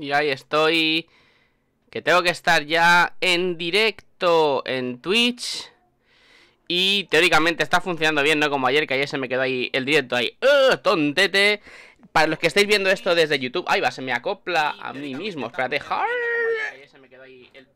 Y ahí estoy. Que tengo que estar ya en directo en Twitch. Y teóricamente está funcionando bien, no como ayer, que ayer se me quedó ahí el directo ahí. ¡Oh, tontete! Para los que estáis viendo esto desde YouTube, ahí va, se me acopla a mí mismo. Espérate,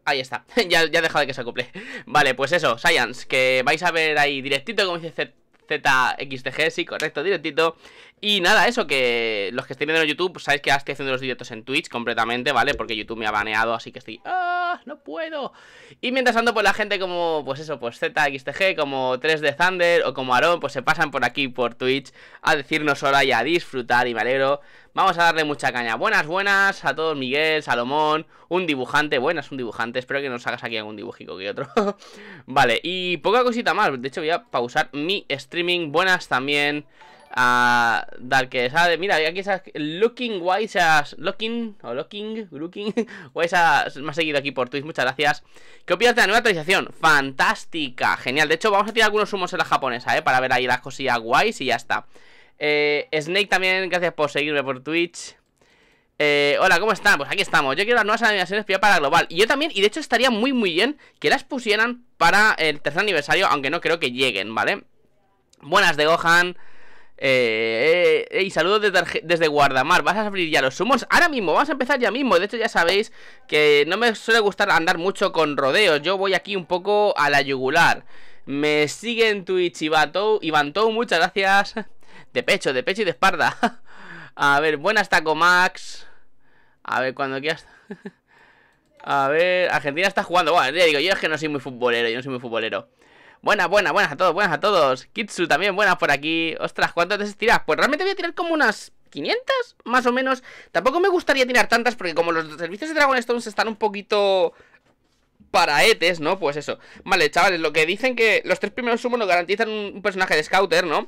Ahí está, ya, ya he dejado de que se acople. Vale, pues eso, Science, que vais a ver ahí directito, como dice ZXTG, sí, correcto, directito. Y nada, eso que los que estén viendo en YouTube, pues sabéis que ahora estoy haciendo los directos en Twitch completamente, ¿vale? Porque YouTube me ha baneado, así que estoy... ¡Ah! ¡No puedo! Y mientras ando por pues la gente como, pues eso, pues ZXTG, como 3D Thunder o como Aaron, pues se pasan por aquí, por Twitch, a decirnos hola y a disfrutar y me alegro. Vamos a darle mucha caña. Buenas, buenas a todos, Miguel, Salomón, un dibujante, buenas, un dibujante. Espero que nos hagas aquí algún dibujico que otro. vale, y poca cosita más. De hecho, voy a pausar mi streaming. Buenas también a dar que sabe. Mira, aquí esas Looking Wise as Looking o Looking, Looking Wise as me ha seguido aquí por Twitch, muchas gracias. ¿Qué opinas de la nueva actualización? Fantástica, genial. De hecho, vamos a tirar algunos humos en la japonesa, eh, para ver ahí las cosillas guays y ya está. Eh, Snake también, gracias por seguirme por Twitch. Eh, hola, ¿cómo están? Pues aquí estamos. Yo quiero las nuevas animaciones para global. Y yo también, y de hecho estaría muy muy bien que las pusieran para el tercer aniversario, aunque no creo que lleguen, ¿vale? Buenas de Gohan. Eh, eh, eh, y saludos desde, Guardamar. ¿Vas a abrir ya los sumos, Ahora mismo, vamos a empezar ya mismo. De hecho, ya sabéis que no me suele gustar andar mucho con rodeos. Yo voy aquí un poco a la yugular. Me sigue en Twitch y Ivantou, muchas gracias. De pecho, de pecho y de espalda. A ver, buenas Taco Max. A ver, cuando quieras. A ver, Argentina está jugando. Bueno, ya digo, yo es que no soy muy futbolero. Yo no soy muy futbolero. Buenas, buenas, buenas a todos, buenas a todos. Kitsu también, buenas por aquí. Ostras, ¿cuántas veces tiras? Pues realmente voy a tirar como unas 500, más o menos. Tampoco me gustaría tirar tantas porque como los servicios de Dragon Stones están un poquito paraetes, ¿no? Pues eso. Vale, chavales, lo que dicen que los tres primeros sumos garantizan un personaje de Scouter, ¿no?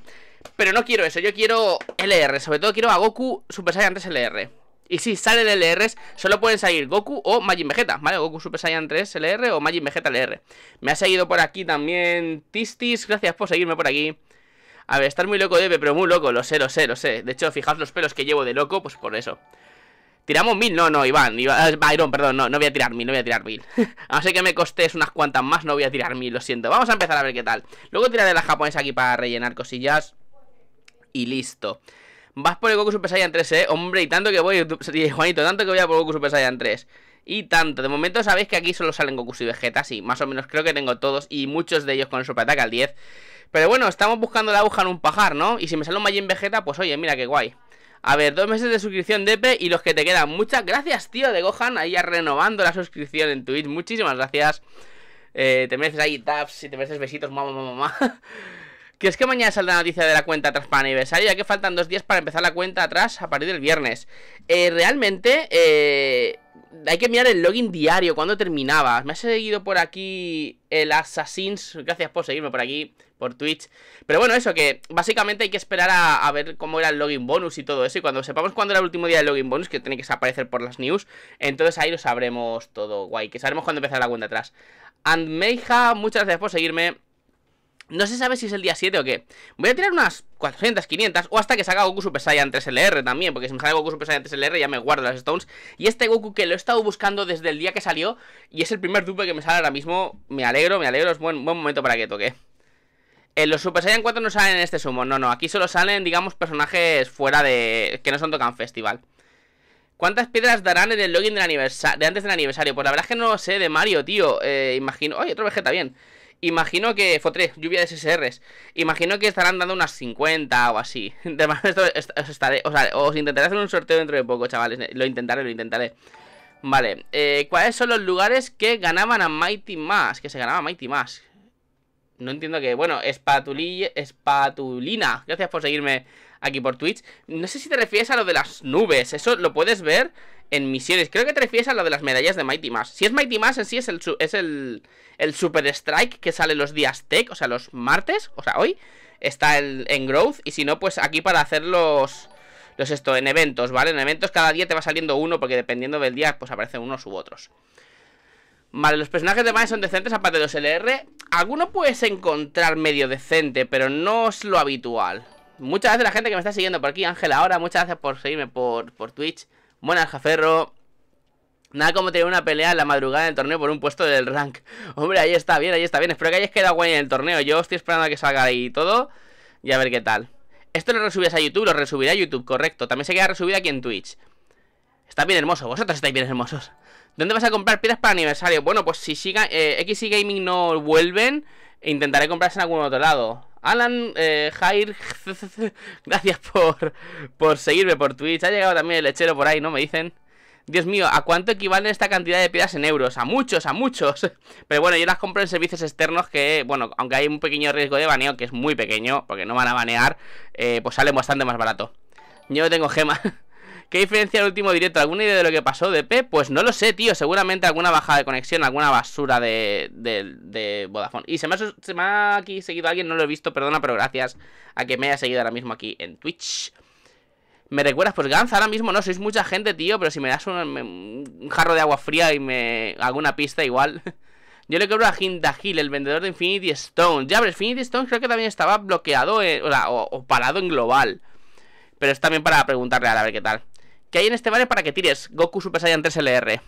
Pero no quiero eso, yo quiero LR, sobre todo quiero a Goku Super Saiyan 3 LR. Y si de LRs, solo pueden salir Goku o Majin Vegeta, ¿vale? Goku Super Saiyan 3 LR o Majin Vegeta LR. Me ha seguido por aquí también Tistis, gracias por seguirme por aquí. A ver, estar muy loco debe, pero muy loco, lo sé, lo sé, lo sé. De hecho, fijaos los pelos que llevo de loco, pues por eso. ¿Tiramos mil? No, no, Iván, Iván ah, Byron, perdón, no, no voy a tirar mil, no voy a tirar mil A no ser que me costes unas cuantas más, no voy a tirar mil, lo siento Vamos a empezar a ver qué tal Luego tiraré la japonesa aquí para rellenar cosillas Y listo Vas por el Goku Super Saiyan 3, eh. Hombre, y tanto que voy, Juanito, tanto que voy a por Goku Super Saiyan 3. Y tanto, de momento sabéis que aquí solo salen Goku y Vegeta, sí, más o menos creo que tengo todos y muchos de ellos con el Super Ataque al 10. Pero bueno, estamos buscando la aguja en un pajar, ¿no? Y si me sale un Majin Vegeta, pues oye, mira qué guay. A ver, dos meses de suscripción Depe y los que te quedan. Muchas gracias, tío, de Gohan, ahí ya renovando la suscripción en Twitch. Muchísimas gracias. Eh, te mereces ahí taps y te mereces besitos, mamá, mamá, mamá. ¿Crees que mañana saldrá la noticia de la cuenta atrás para aniversario? Ya que faltan dos días para empezar la cuenta atrás a partir del viernes. Eh, realmente, eh, hay que mirar el login diario, cuando terminaba. Me ha seguido por aquí el Assassins. Gracias por seguirme por aquí, por Twitch. Pero bueno, eso, que básicamente hay que esperar a, a ver cómo era el login bonus y todo eso. Y cuando sepamos cuándo era el último día del login bonus, que tiene que desaparecer por las news, entonces ahí lo sabremos todo guay. Que sabremos cuándo empezar la cuenta atrás. Andmeija, muchas gracias por seguirme. No se sabe si es el día 7 o qué. Voy a tirar unas 400, 500 o hasta que salga Goku Super Saiyan 3LR también, porque si me sale Goku Super Saiyan 3LR ya me guardo las Stones. Y este Goku que lo he estado buscando desde el día que salió y es el primer dupe que me sale ahora mismo, me alegro, me alegro, es buen, buen momento para que toque. ¿En eh, los Super Saiyan 4 no salen en este sumo, no, no, aquí solo salen, digamos, personajes fuera de... que no son Tocan Festival. ¿Cuántas piedras darán en el login del de antes del aniversario? Pues la verdad es que no lo sé de Mario, tío, eh, imagino... ¡Ay, otro Vegeta, bien! Imagino que. Fotre, lluvia de SSRs. Imagino que estarán dando unas 50 o así. De más, esto, os, os intentaré hacer un sorteo dentro de poco, chavales. Lo intentaré, lo intentaré. Vale, eh, ¿cuáles son los lugares que ganaban a Mighty Mask? Que se ganaba Mighty Mask. No entiendo que. Bueno, espatulina. Gracias por seguirme aquí por Twitch. No sé si te refieres a lo de las nubes. Eso lo puedes ver en misiones. Creo que te refieres a lo de las medallas de Mighty Mass. Si es Mighty Mass, en sí es el, es el, Super Strike que sale los días tech, o sea, los martes, o sea, hoy. Está el, en Growth. Y si no, pues aquí para hacer los, los esto, en eventos, ¿vale? En eventos cada día te va saliendo uno, porque dependiendo del día, pues aparecen unos u otros. Vale, los personajes de más son decentes aparte de los LR. Alguno puedes encontrar medio decente, pero no es lo habitual. Muchas gracias a la gente que me está siguiendo por aquí, Ángela ahora, muchas gracias por seguirme por, por Twitch. Buenas, Jaferro. Nada como tener una pelea en la madrugada del torneo por un puesto del rank. Hombre, ahí está bien, ahí está bien. Espero que hayáis quedado guay en el torneo. Yo estoy esperando a que salga ahí todo y a ver qué tal. Esto lo resubirás a YouTube, lo resubiré a YouTube, correcto. También se queda resubido aquí en Twitch. Está bien hermoso, vosotros estáis bien hermosos. ¿Dónde vas a comprar piedras para aniversario? Bueno, pues si siga, eh, Gaming no vuelven, intentaré comprarse en algún otro lado. Alan eh, Jair, gracias por, seguirme por Twitch. Ha llegado también el lechero por ahí, ¿no? Me dicen. Dios mío, ¿a cuánto equivale esta cantidad de piedras en euros? A muchos, a muchos. Pero bueno, yo las compro en servicios externos que, bueno, aunque hay un pequeño riesgo de baneo, que es muy pequeño, porque no van a banear, eh, pues salen bastante más barato. Yo tengo gemas. ¿Qué diferencia el último directo? ¿Alguna idea de lo que pasó de P? Pues no lo sé, tío. Seguramente alguna bajada de conexión, alguna basura de, de, Vodafone. Y se me, ha, se me aquí seguido alguien, no lo he visto, perdona, pero gracias a que me haya seguido ahora mismo aquí en Twitch. ¿Me recuerdas? Pues ganza ahora mismo no, sois mucha gente, tío, pero si me das un, jarro de agua fría y me alguna pista igual. Yo le cobro a Hindahil, el vendedor de Infinity Stone. Ya, pero Infinity Stone creo que también estaba bloqueado, o, o, parado en global. Pero es también para preguntarle a ver qué tal que hay en este barrio para que tires Goku Super Saiyan 3 LR.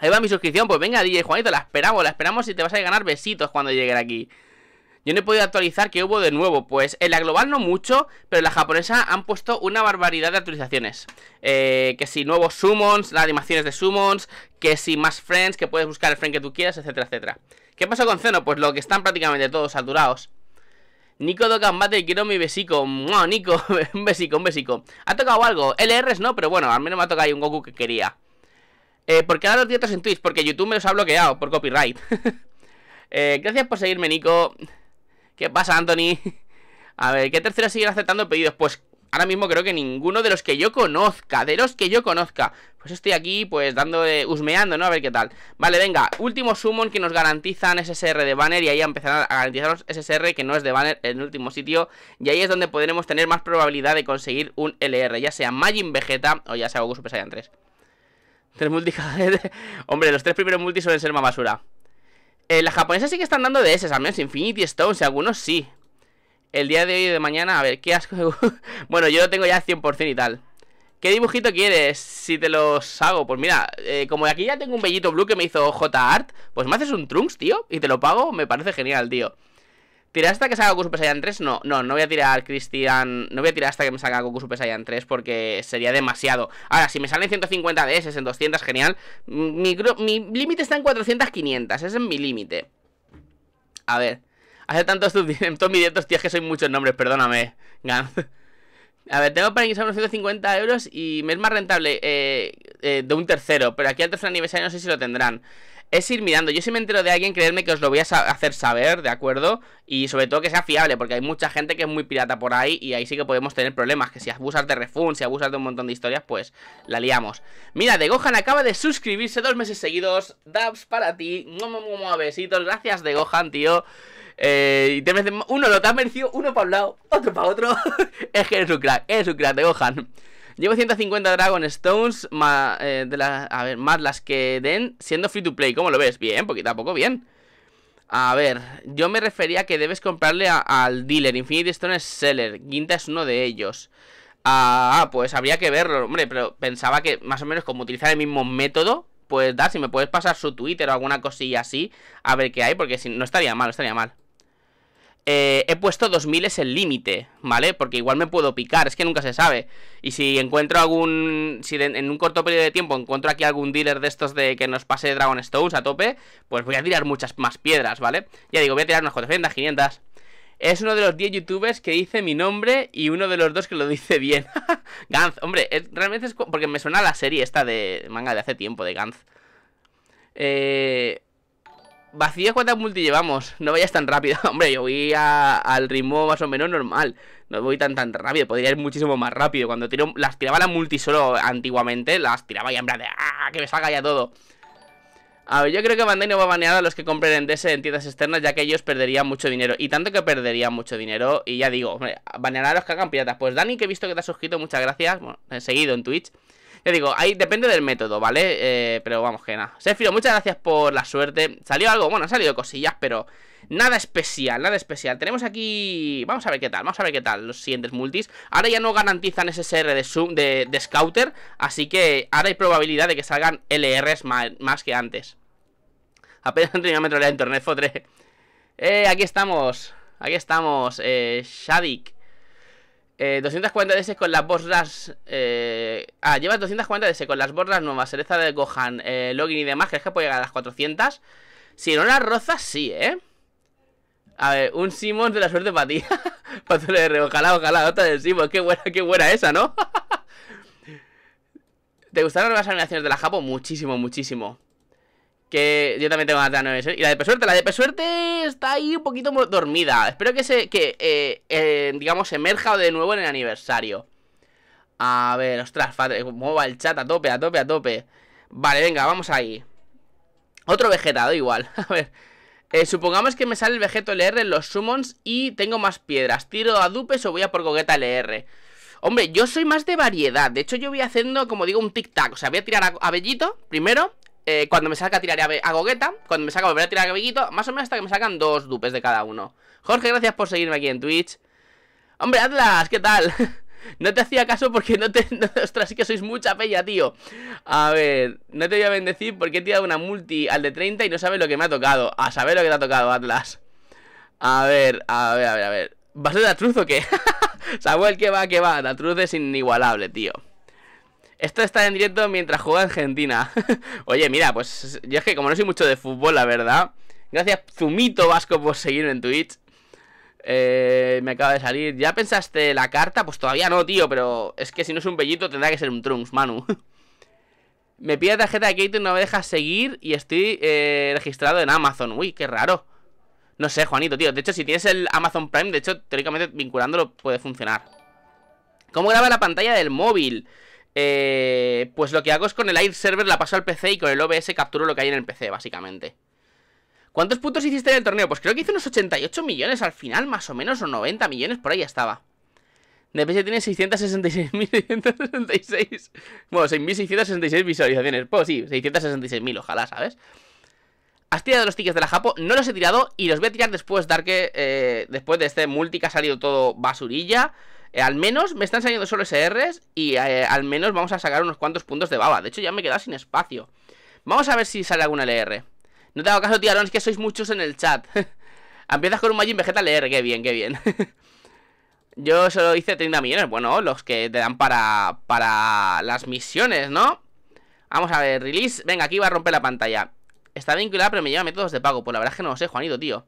Ahí va mi suscripción, pues venga DJ Juanito, la esperamos, la esperamos y te vas a ganar besitos cuando llegue aquí. Yo no he podido actualizar que hubo de nuevo, pues en la global no mucho, pero en la japonesa han puesto una barbaridad de actualizaciones. Eh, que si nuevos summons, las animaciones de summons, que si más friends, que puedes buscar el friend que tú quieras, etcétera, etcétera. ¿Qué pasó con Zeno? Pues lo que están prácticamente todos saturados. Nico Docan Battle, quiero mi besico. wow Nico, un besico, un besico. Ha tocado algo. LRs no, pero bueno, al menos me ha tocado ahí un Goku que quería. Eh, ¿Por qué ahora los dietas en Twitch? Porque YouTube me los ha bloqueado por copyright. Eh, gracias por seguirme, Nico. ¿Qué pasa, Anthony? A ver, ¿qué tercero siguen aceptando pedidos? Pues ahora mismo creo que ninguno de los que yo conozca, de los que yo conozca. Pues estoy aquí, pues, dando, de, husmeando, ¿no? A ver qué tal. Vale, venga, último summon que nos garantizan SSR de banner y ahí empezarán a garantizarnos SSR que no es de banner en el último sitio. Y ahí es donde podremos tener más probabilidad de conseguir un LR, ya sea Majin Vegeta o ya sea Goku Super Saiyan 3. Tres multis, Hombre, los tres primeros multis suelen ser más basura. Eh, las japonesas sí que están dando de S, al menos Infinity Stones y algunos sí el día de hoy y de mañana, a ver, qué asco. bueno, yo lo tengo ya 100% y tal. ¿Qué dibujito quieres si te los hago? Pues mira, eh, como aquí ya tengo un bellito blue que me hizo J-Art, pues me haces un Trunks, tío, y te lo pago, me parece genial, tío. ¿Tirar hasta que salga Goku Super Saiyan 3? No, no, no voy a tirar Christian, No voy a tirar hasta que me salga Goku Super Saiyan 3 porque sería demasiado. Ahora, si me salen 150 DS en 200, genial. Mi, mi límite está en 400, 500. Ese es mi límite. A ver. Hace tantos, tantos tío, es que soy muchos nombres, perdóname, A ver, tengo para ingresar unos 150 euros y me es más rentable eh, eh, de un tercero, pero aquí al tercer aniversario no sé si lo tendrán. Es ir mirando, yo si me entero de alguien, creerme que os lo voy a hacer saber, ¿de acuerdo? Y sobre todo que sea fiable, porque hay mucha gente que es muy pirata por ahí y ahí sí que podemos tener problemas, que si abusas de refund, si abusas de un montón de historias, pues la liamos. Mira, de Gohan acaba de suscribirse dos meses seguidos, dabs para ti, no besitos, gracias de Gohan, tío. Eh, y te uno lo te has merecido, uno para un lado, otro para otro. es que es un crack, eres un crack, de Gohan Llevo 150 Dragon Stones, más, eh, a ver, más las que den, siendo free to play. ¿Cómo lo ves? Bien, poquito a poco, bien. A ver, yo me refería que debes comprarle al dealer. Infinity Stone seller, Quinta es uno de ellos. Ah, ah, pues habría que verlo, hombre, pero pensaba que más o menos como utilizar el mismo método, pues dar, si me puedes pasar su Twitter o alguna cosilla así, a ver qué hay, porque si no estaría mal, estaría mal. Eh, he puesto 2000 es el límite, ¿vale? Porque igual me puedo picar, es que nunca se sabe. Y si encuentro algún... Si en un corto periodo de tiempo encuentro aquí algún dealer de estos de que nos pase Dragon Stones a tope, pues voy a tirar muchas más piedras, ¿vale? Ya digo, voy a tirar unas 400, 500... Es uno de los 10 youtubers que dice mi nombre y uno de los dos que lo dice bien. Gantz, hombre, realmente es porque me suena la serie esta de manga de hace tiempo, de Gantz. Eh, ¿Vacío cuántas multi llevamos. No vayas tan rápido. Hombre, yo voy al ritmo más o menos normal. No voy tan tan rápido. Podría ir muchísimo más rápido. Cuando tiro, las tiraba la multi solo antiguamente, las tiraba ya en plan de ¡Ah! Que me salga ya todo. A ver, yo creo que Bandai no va a banear a los que compren en DS en tiendas externas, ya que ellos perderían mucho dinero. Y tanto que perderían mucho dinero. Y ya digo, hombre, a los que hagan piratas. Pues Dani, que he visto que te has suscrito, muchas gracias. Bueno, eh, seguido en Twitch. Ya digo, ahí depende del método, ¿vale? Eh, pero vamos que nada. Sefiro, muchas gracias por la suerte. Salió algo, bueno, han salido cosillas, pero nada especial, nada especial. Tenemos aquí... Vamos a ver qué tal, vamos a ver qué tal los siguientes multis. Ahora ya no garantizan SSR de, de, Scouter, así que ahora hay probabilidad de que salgan LRs más, que antes. Apenas han tenido metro de internet, fotre. Eh, aquí estamos, aquí estamos, eh, Shadik. Eh, 240 DS con las borras. Eh... ah, llevas 240 DS con las borras nuevas, cereza de Gohan, eh, login y demás. ¿Crees que puede llegar a las 400? Si no las rozas, sí, ¿eh? A ver, un Simon de la suerte para ti. para ojalá, ojalá, otra del Simon. Qué buena, qué buena esa, ¿no? ¿Te gustaron las animaciones de la Japo? Muchísimo, muchísimo. Que yo también tengo ganas de la 9 Y la de Pesuerte, la de Pesuerte está ahí un poquito dormida. Espero que se, que, eh, eh, digamos, emerja de nuevo en el aniversario. A ver, ostras, padre eh, Mueva el chat a tope, a tope, a tope. Vale, venga, vamos ahí. Otro vegetado igual. A ver. supongamos que me sale el vegeto LR en los summons y tengo más piedras. Tiro a dupes o voy a por Gogeta LR. Hombre, yo soy más de variedad. De hecho, yo voy haciendo, como digo, un tic-tac. O sea, voy a tirar a, a Bellito primero. Eh, cuando me saca tiraré a, a, Gogueta, cuando me salga volver a tirar a más o menos hasta que me sacan dos dupes de cada uno. Jorge, gracias por seguirme aquí en Twitch. Hombre, Atlas, ¿qué tal? No te hacía caso porque no te... ostras, sí que sois mucha pella, tío A ver, no te voy a bendecir porque he tirado una multi al de 30 y no sabes lo que me ha tocado A saber lo que te ha tocado, Atlas A ver, a ver, a ver, a ver ¿Vas la truz o qué? Samuel, que va, que va La truz es inigualable, tío esto está en directo mientras juega Argentina. Oye, mira, pues yo es que como no soy mucho de fútbol, la verdad. Gracias, Zumito Vasco, por seguirme en Twitch. Eh, me acaba de salir. ¿Ya pensaste la carta? Pues todavía no, tío, pero es que si no es un bellito tendrá que ser un Trunks, Manu. me pide tarjeta de crédito y no me deja seguir y estoy eh, registrado en Amazon. Uy, qué raro. No sé, Juanito, tío. De hecho, si tienes el Amazon Prime, de hecho, teóricamente vinculándolo puede funcionar. ¿Cómo graba la pantalla del móvil? Eh, pues lo que hago es con el Air Server la paso al PC y con el OBS capturo lo que hay en el PC, básicamente. ¿Cuántos puntos hiciste en el torneo? Pues creo que hice unos 88 millones al final, más o menos, o 90 millones, por ahí estaba. de PC tiene 666.666. Bueno, 6.666 visualizaciones. Pues sí, 666.000, ojalá, ¿sabes? ¿Has tirado los tickets de la Japo? No los he tirado y los voy a tirar después, Dark. Eh, después de este multi que ha salido todo basurilla. Eh, al menos me están saliendo solo SRs y eh, al menos vamos a sacar unos cuantos puntos de baba. De hecho, ya me queda sin espacio. Vamos a ver si sale alguna LR. No te hago caso, tío, es que sois muchos en el chat. Empiezas con un Majin Vegeta LR, qué bien, qué bien. Yo solo hice 30 millones, bueno, los que te dan para, para las misiones, ¿no? Vamos a ver, release, venga, aquí va a romper la pantalla. Está vinculada, pero me lleva métodos de pago, pues la verdad es que no lo sé, Juanito, tío.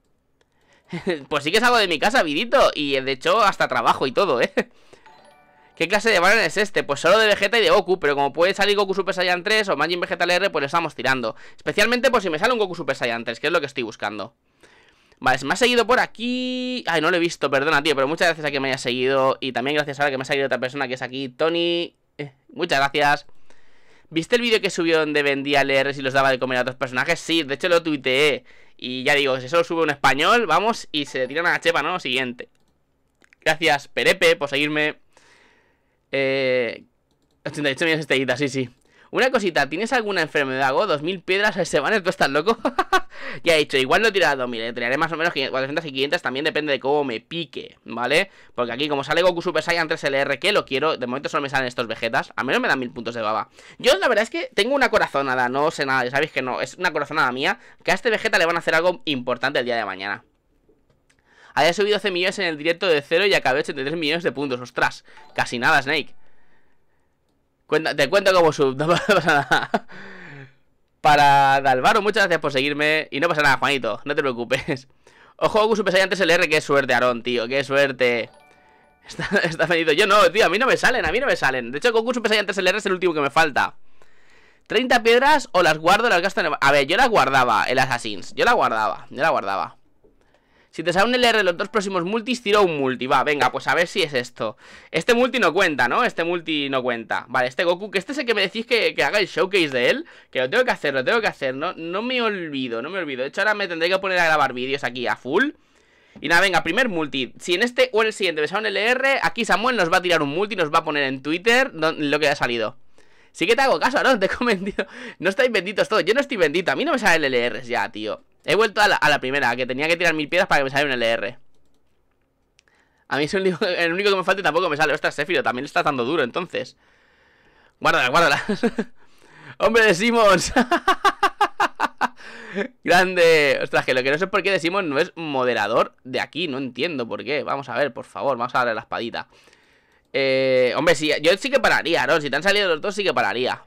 pues sí que algo de mi casa, vidito. Y de hecho, hasta trabajo y todo, ¿eh? ¿Qué clase de banner es este? Pues solo de Vegeta y de Goku, pero como puede salir Goku Super Saiyan 3 o Majin Vegeta R, pues lo estamos tirando. Especialmente por si me sale un Goku Super Saiyan 3, que es lo que estoy buscando. Vale, se me ha seguido por aquí... Ay, no lo he visto, perdona, tío, pero muchas gracias a que me haya seguido. Y también gracias a la que me ha seguido otra persona que es aquí, Tony. Eh, muchas gracias. ¿Viste el vídeo que subió donde vendía LRs y los daba de comer a otros personajes? Sí, de hecho lo tuiteé. Y ya digo, si solo sube un español, vamos y se tiran a la chepa, ¿no? Siguiente. Gracias, Perepe, por seguirme. Eh, 88 millones de estrellitas, sí, sí. Una cosita, ¿tienes alguna enfermedad, o ¿Dos mil piedras a ese banner? ¿Tú estás loco? ya he dicho, igual no tirado tirado 2000, eh, más o menos 400 y 500, también depende de cómo me pique, ¿vale? Porque aquí, como sale Goku Super Saiyan 3 LR, que lo quiero, de momento solo me salen estos Vegetas, a menos me dan 1000 puntos de baba. Yo la verdad es que tengo una corazonada, no sé nada, ya sabéis que no, es una corazonada mía, que a este Vegeta le van a hacer algo importante el día de mañana. Había subido 12 millones en el directo de cero y acabé 83 millones de puntos, ostras, casi nada, Snake te cuento como sub, Para Dalvaro, muchas gracias por seguirme. Y no pasa nada, Juanito, no te preocupes. Ojo, Goku Super antes el R, qué suerte, Aarón, tío, qué suerte. Está, feliz Yo no, tío, a mí no me salen, a mí no me salen. De hecho, Goku Super Saiyan 3 LR es el último que me falta. 30 piedras o las guardo, las gasto en el... A ver, yo las guardaba, el Assassins. Yo la guardaba, yo la guardaba. Si te sale un LR los dos próximos multis, tiro un multi. Va, venga, pues a ver si es esto. Este multi no cuenta, ¿no? Este multi no cuenta. Vale, este Goku, que este es el que me decís que, haga el showcase de él. Que lo tengo que hacer, lo tengo que hacer. No, no me olvido, no me olvido. De hecho, ahora me tendré que poner a grabar vídeos aquí a full. Y nada, venga, primer multi. Si en este o en el siguiente me sale un LR, aquí Samuel nos va a tirar un multi, nos va a poner en Twitter lo que ha salido. Sí que te hago caso, ¿no? Te he comentado No estáis benditos todos. Yo no estoy bendito. A mí no me salen LRs ya, tío. He vuelto a la, primera, que tenía que tirar mil piedras para que me saliera un LR. A mí es el único, que me falta y tampoco me sale. Ostras, Sefiro, también está dando duro, entonces. Guárdala, guárdala ¡Hombre de Simons ¡Grande! Ostras, que lo que no sé es por qué de no es moderador de aquí. No entiendo por qué. Vamos a ver, por favor, vamos a darle la espadita. Eh, hombre, sí, yo sí que pararía, ¿no? Si te han salido los dos, sí que pararía.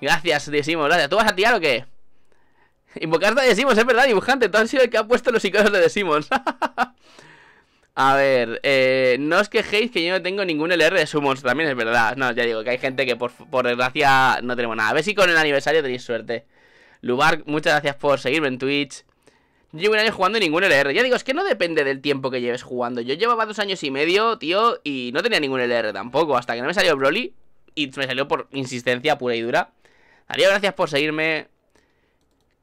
Gracias, de Simons ¿Tú vas a tirar o qué? Invocarte a The es verdad, dibujante. Tú has sido el que ha puesto los iconos de decimos. a ver, eh, no os quejéis que yo no tengo ningún LR de Summons, también es verdad. No, ya digo que hay gente que por, desgracia no tenemos nada. A ver si con el aniversario tenéis suerte. Lubar, muchas gracias por seguirme en Twitch. Yo llevo un año jugando y ningún LR. Ya digo, es que no depende del tiempo que lleves jugando. Yo llevaba dos años y medio, tío, y no tenía ningún LR tampoco. Hasta que no me salió Broly y me salió por insistencia pura y dura. Darío, gracias por seguirme.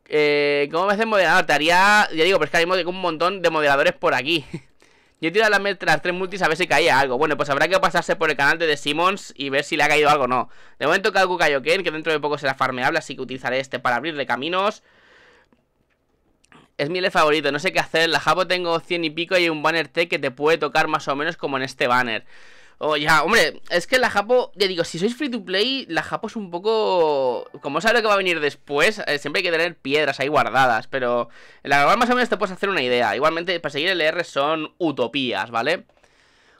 Eh, ¿Cómo me el moderador? Te haría. Ya digo, pero es que hay un montón de moderadores por aquí. Yo he tirado las, tres multis a ver si caía algo. Bueno, pues habrá que pasarse por el canal de The Simmons y ver si le ha caído algo o no. De momento algo Kaioken, que dentro de poco será farmeable, así que utilizaré este para abrirle caminos. Es mi L favorito, no sé qué hacer. la Japo tengo 100 y pico y hay un banner T que te puede tocar más o menos como en este banner. Oye, ya, hombre, es que la Japo, ya digo, si sois free to play, la Japo es un poco... Como sabe lo que va a venir después, eh, siempre hay que tener piedras ahí guardadas, pero en la verdad más o menos te puedes hacer una idea. Igualmente, para seguir el ER son utopías, ¿vale?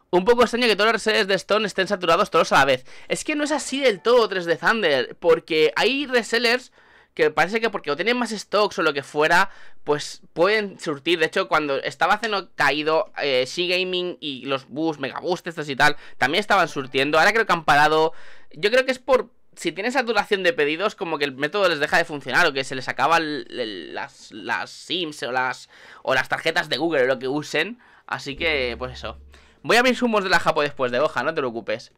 Un poco extraño que todos los resellers de Stone estén saturados todos a la vez. Es que no es así del todo 3D Thunder, porque hay resellers que parece que porque o tienen más stocks o lo que fuera, pues pueden surtir. De hecho, cuando estaba haciendo caído, eh, Gaming y los bus, megaboost, estos y tal, también estaban surtiendo. Ahora creo que han parado. Yo creo que es por. Si tienen saturación de pedidos, como que el método les deja de funcionar, o que se les acaban las, SIMs o las, o las tarjetas de Google o lo que usen. Así que, pues eso. Voy a ver sumos de la Japo después de hoja, no te preocupes.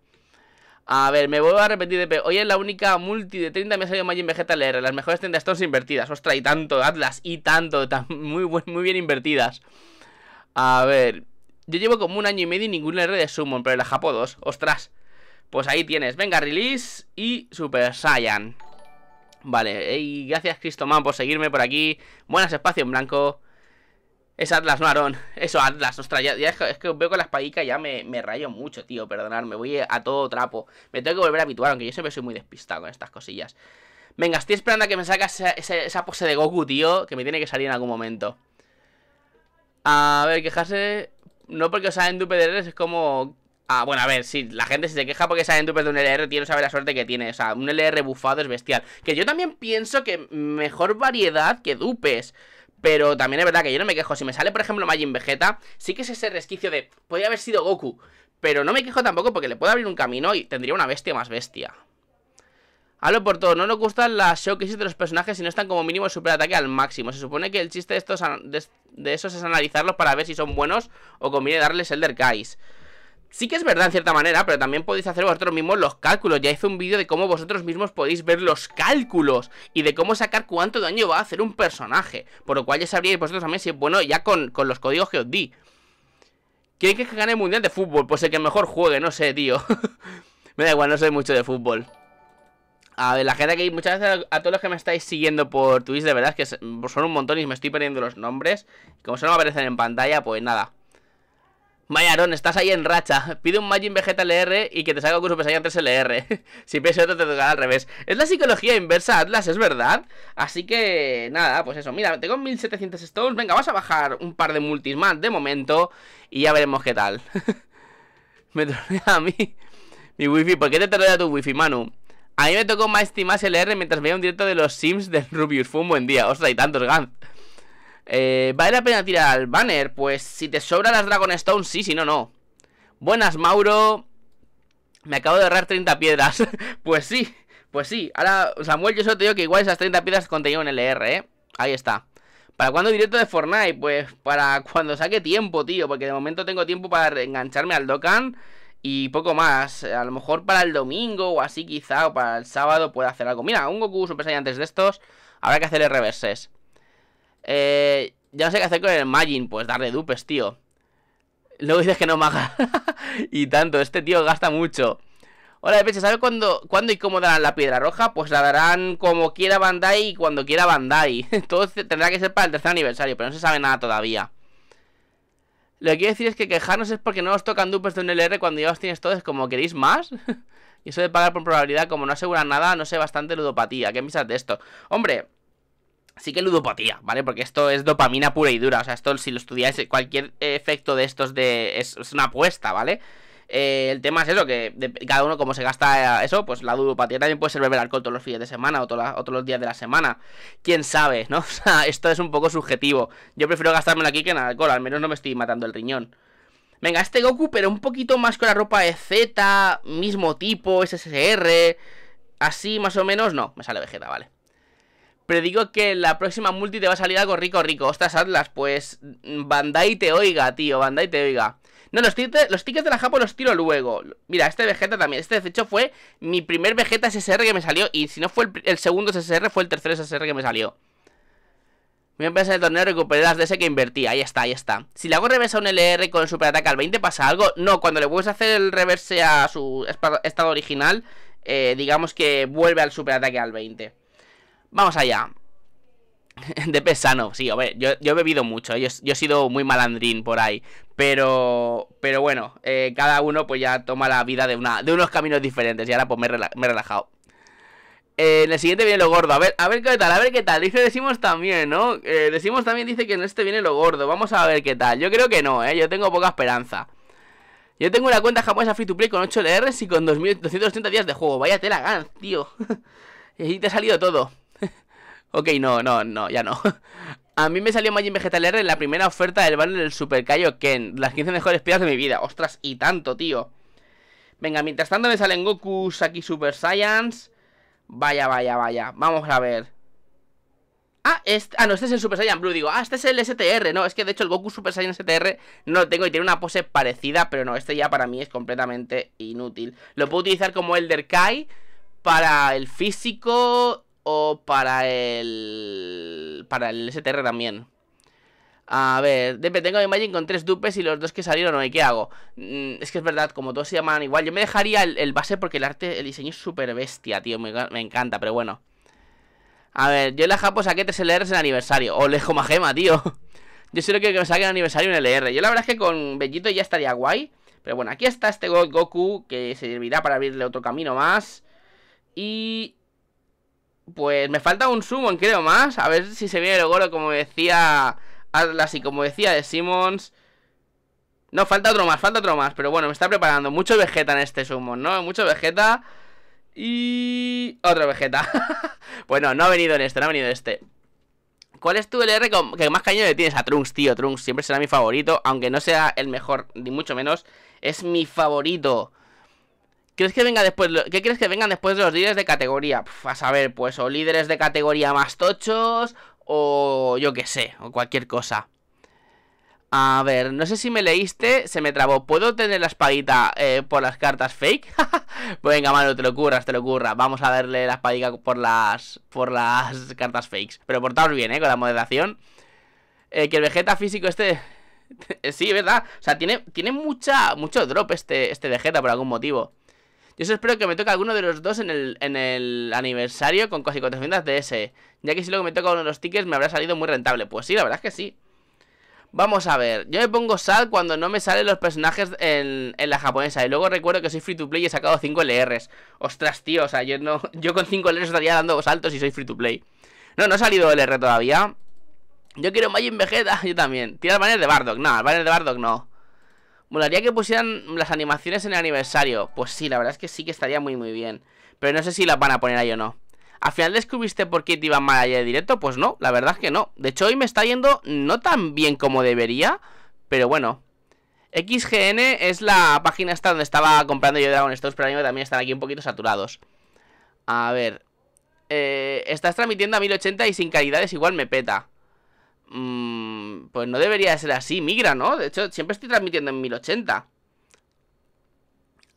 A ver, me vuelvo a repetir de Hoy es la única multi de 30 me ha salido Majin Vegeta LR. Las mejores tendas invertidas. Ostras, y tanto, Atlas, y tanto. muy, muy bien invertidas. A ver. Yo llevo como un año y medio y ningún LR de Summon, pero la Japo 2. Ostras. Pues ahí tienes. Venga, release y Super Saiyan. Vale, y gracias Cristoman por seguirme por aquí. Buenas espacio en blanco. Es Atlas, no Aarón. Eso, Atlas. Ostras, ya, es, que, veo con las y ya me, rayo mucho, tío. Perdonad, me voy a todo trapo. Me tengo que volver a habituar, aunque yo siempre soy muy despistado con estas cosillas. Venga, estoy esperando a que me sacas esa, pose de Goku, tío, que me tiene que salir en algún momento. A ver, quejarse... No porque salen dupe de LR es como... Ah, bueno, a ver, Si la gente se queja porque salen dupe de un LR, tiene que saber la suerte que tiene. O sea, un LR bufado es bestial. Que yo también pienso que mejor variedad que dupes... Pero también es verdad que yo no me quejo. Si me sale, por ejemplo, Majin Vegeta, sí que es ese resquicio de. Podría haber sido Goku. Pero no me quejo tampoco porque le puedo abrir un camino y tendría una bestia más bestia. Hablo por todo, no nos gustan las showcases de los personajes si no están como mínimo super superataque al máximo. Se supone que el chiste de, estos, de, esos es analizarlos para ver si son buenos o conviene darles el Kais. Sí que es verdad en cierta manera, pero también podéis hacer vosotros mismos los cálculos. Ya hice un vídeo de cómo vosotros mismos podéis ver los cálculos y de cómo sacar cuánto daño va a hacer un personaje. Por lo cual ya sabríais vosotros también si bueno ya con, los códigos que os di. ¿Quién que gane el mundial de fútbol? Pues el que mejor juegue, no sé, tío. me da igual, no sé mucho de fútbol. A ver, la gente que muchas gracias a todos los que me estáis siguiendo por Twitch, de verdad que son un montón y me estoy perdiendo los nombres. Como se no me aparecen en pantalla, pues nada. Vaya, estás ahí en racha. Pide un magin Vegeta LR y que te salga un Super Saiyan 3 LR. si pides otro, te tocará al revés. Es la psicología inversa, Atlas, es verdad. Así que, nada, pues eso. Mira, tengo 1700 stones. Venga, vamos a bajar un par de multis más de momento y ya veremos qué tal. me trolea a mí. Mi wifi, ¿por qué te trolea tu wifi, Manu? A mí me tocó más y más LR mientras veía un directo de los Sims del Rubius. Fue un buen día. Ostras, hay tantos gans. Eh, ¿Vale la pena tirar al banner? Pues si te sobra las Dragon Stones, sí, si no, no. Buenas, Mauro. Me acabo de ahorrar 30 piedras. pues sí, pues sí. Ahora, Samuel, yo solo te digo que igual esas 30 piedras en un LR, ¿eh? Ahí está. ¿Para cuándo directo de Fortnite? Pues para cuando saque tiempo, tío. Porque de momento tengo tiempo para engancharme al Dokkan y poco más. A lo mejor para el domingo o así quizá, o para el sábado pueda hacer algo. Mira, un Goku Super Saiyan antes de estos, habrá que hacerle reverses. Eh, ya no sé qué hacer con el Magin, pues darle dupes, tío. Luego dices que no maga. y tanto, este tío gasta mucho. Hola, de peche, ¿Sabe cuándo, cuándo y cómo darán la piedra roja? Pues la darán como quiera Bandai y cuando quiera Bandai. Todo tendrá que ser para el tercer aniversario, pero no se sabe nada todavía. Lo que quiero decir es que quejarnos es porque no os tocan dupes de un LR cuando ya os tienes todos como queréis más. y eso de pagar por probabilidad, como no aseguran nada, no sé, bastante ludopatía. ¿Qué piensas de esto? Hombre, Así que ludopatía, ¿vale? Porque esto es dopamina pura y dura. O sea, esto si lo estudiáis, cualquier efecto de estos de, es, una apuesta, ¿vale? Eh, el tema es eso, que cada uno como se gasta eso, pues la ludopatía también puede ser beber alcohol todos los fines de semana o, todos los días de la semana. Quién sabe, ¿no? O sea, esto es un poco subjetivo. Yo prefiero gastármelo aquí que en alcohol, al menos no me estoy matando el riñón. Venga, este Goku, pero un poquito más con la ropa de Z, mismo tipo, SSR. Así más o menos, no, me sale Vegeta, vale. Predigo que la próxima multi te va a salir algo rico, rico. Ostras, Atlas, pues Bandai te oiga, tío, Bandai te oiga. No, los, los tickets de la Japo los tiro luego. Mira, este Vegeta también. Este, de hecho, fue mi primer Vegeta SSR que me salió. Y si no fue el, segundo SSR, fue el tercer SSR que me salió. Voy a empezar el torneo recuperar las DS que invertí. Ahí está, ahí está. Si le hago reverse a un LR con superataque al 20, ¿pasa algo? No, cuando le vuelves a hacer el reverse a su estado original, eh, digamos que vuelve al superataque al 20. Vamos allá. De pesano, sí, a yo, yo he bebido mucho, ¿eh? yo, he sido muy malandrín por ahí, pero pero bueno, eh, cada uno pues ya toma la vida de, una, de unos caminos diferentes y ahora pues me, he relajado. Eh, en el siguiente viene lo gordo, a ver, a ver qué tal, a ver qué tal, dice Decimos también, ¿no? Decimos también dice que en este viene lo gordo, vamos a ver qué tal, yo creo que no, ¿eh? yo tengo poca esperanza. Yo tengo una cuenta japonesa free to play con 8 LRs y con 2.230 días de juego, vaya tela, gan, tío, y te ha salido todo. Ok, no, no, no, ya no. A mí me salió Majin Vegetal R en la primera oferta del banner del Super Kaioken Ken. Las 15 mejores piedras de mi vida. Ostras, y tanto, tío. Venga, mientras tanto me salen Goku, Saki Super Saiyans. Vaya, vaya, vaya. Vamos a ver. Ah, este, ah, no, este es el Super Saiyan Blue. Digo, ah, este es el STR. No, es que de hecho el Goku Super Saiyan STR no lo tengo y tiene una pose parecida, pero no, este ya para mí es completamente inútil. Lo puedo utilizar como Elder Kai para el físico o para el... Para el STR también. A ver, tengo Imagine con tres dupes y los dos que salieron hoy, ¿qué hago? Mm, es que es verdad, como todos se llaman igual, yo me dejaría el, base porque el arte, el diseño es súper bestia, tío, me, encanta, pero bueno. A ver, yo en la Japo saqué tres LRs en aniversario, o lejo magema, tío. Yo solo quiero que me saquen aniversario en LR. Yo la verdad es que con Bellito ya estaría guay, pero bueno, aquí está este Goku que servirá para abrirle otro camino más. Y pues me falta un summon, creo, más. A ver si se viene el goro como decía Atlas y como decía de Simmons. No, falta otro más, falta otro más. Pero bueno, me está preparando. Mucho Vegeta en este summon, ¿no? Mucho Vegeta. Y... Otro Vegeta. bueno, no ha venido en este, no ha venido en este. ¿Cuál es tu LR que más cañón le tienes a Trunks, tío? Trunks siempre será mi favorito, aunque no sea el mejor, ni mucho menos. Es mi favorito que venga después? ¿Qué crees que vengan después de los líderes de categoría? a saber, pues, o líderes de categoría más tochos, o yo qué sé, o cualquier cosa. A ver, no sé si me leíste, se me trabó. ¿Puedo tener la espadita eh, por las cartas fake? venga, mano, te lo curras, te lo curras. Vamos a darle la espadita por las, por las cartas fakes. Pero portaos bien, ¿eh? Con la moderación. Eh, que el Vegeta físico este... Eh, sí, ¿verdad? O sea, tiene, tiene mucha, mucho drop este, este Vegeta por algún motivo. Yo espero que me toque alguno de los dos en el, aniversario con casi 400 DS. Ya que si luego me toca uno de los tickets me habrá salido muy rentable. Pues sí, la verdad es que sí. Vamos a ver, yo me pongo sal cuando no me salen los personajes en, en, la japonesa Y luego recuerdo que soy free to play y he sacado 5 LRs Ostras, tío, o sea, yo, no, yo con 5 LRs estaría dando saltos y soy free to play No, no ha salido LR todavía Yo quiero Majin Vegeta, yo también Tira el banner de Bardock, no, el banner de Bardock no Molaría que pusieran las animaciones en el aniversario. Pues sí, la verdad es que sí que estaría muy muy bien. Pero no sé si las van a poner ahí o no. ¿Al final descubriste por qué te iba mal allá de directo? Pues no, la verdad es que no. De hecho, hoy me está yendo no tan bien como debería, pero bueno. XGN es la página esta donde estaba comprando yo Dragon Stones, pero también están aquí un poquito saturados. A ver. Eh, estás transmitiendo a 1080 y sin calidades igual me peta. Mmm pues no debería ser así, migra, ¿no? De hecho, siempre estoy transmitiendo en 1080.